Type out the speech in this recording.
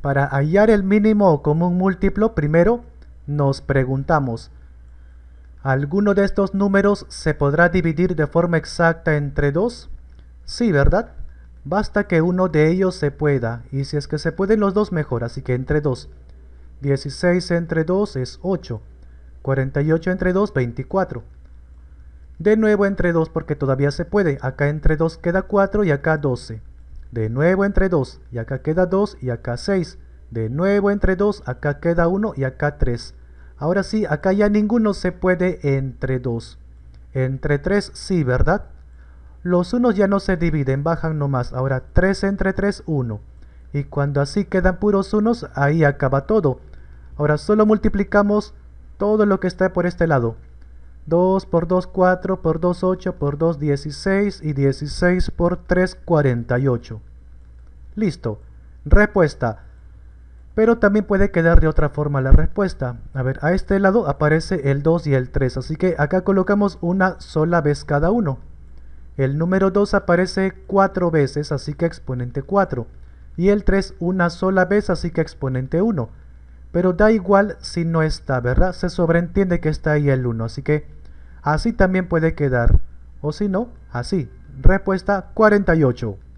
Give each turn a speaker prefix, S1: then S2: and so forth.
S1: Para hallar el mínimo común múltiplo, primero nos preguntamos, ¿alguno de estos números se podrá dividir de forma exacta entre 2? Sí, ¿verdad? Basta que uno de ellos se pueda, y si es que se pueden los dos mejor, así que entre 2. 16 entre 2 es 8, 48 entre 2, 24. De nuevo entre 2 porque todavía se puede, acá entre 2 queda 4 y acá 12. De nuevo entre 2 y acá queda 2 y acá 6. De nuevo entre 2, acá queda 1 y acá 3. Ahora sí, acá ya ninguno se puede entre 2. Entre 3 sí, ¿verdad? Los unos ya no se dividen, bajan nomás. Ahora 3 entre 3, 1. Y cuando así quedan puros unos, ahí acaba todo. Ahora solo multiplicamos todo lo que está por este lado. 2 por 2, 4 por 2, 8 por 2, 16 y 16 por 3, 48. Listo. Respuesta. Pero también puede quedar de otra forma la respuesta. A ver, a este lado aparece el 2 y el 3, así que acá colocamos una sola vez cada uno. El número 2 aparece 4 veces, así que exponente 4. Y el 3 una sola vez, así que exponente 1. Pero da igual si no está, ¿verdad? Se sobreentiende que está ahí el 1, así que Así también puede quedar. O si no, así. Respuesta 48.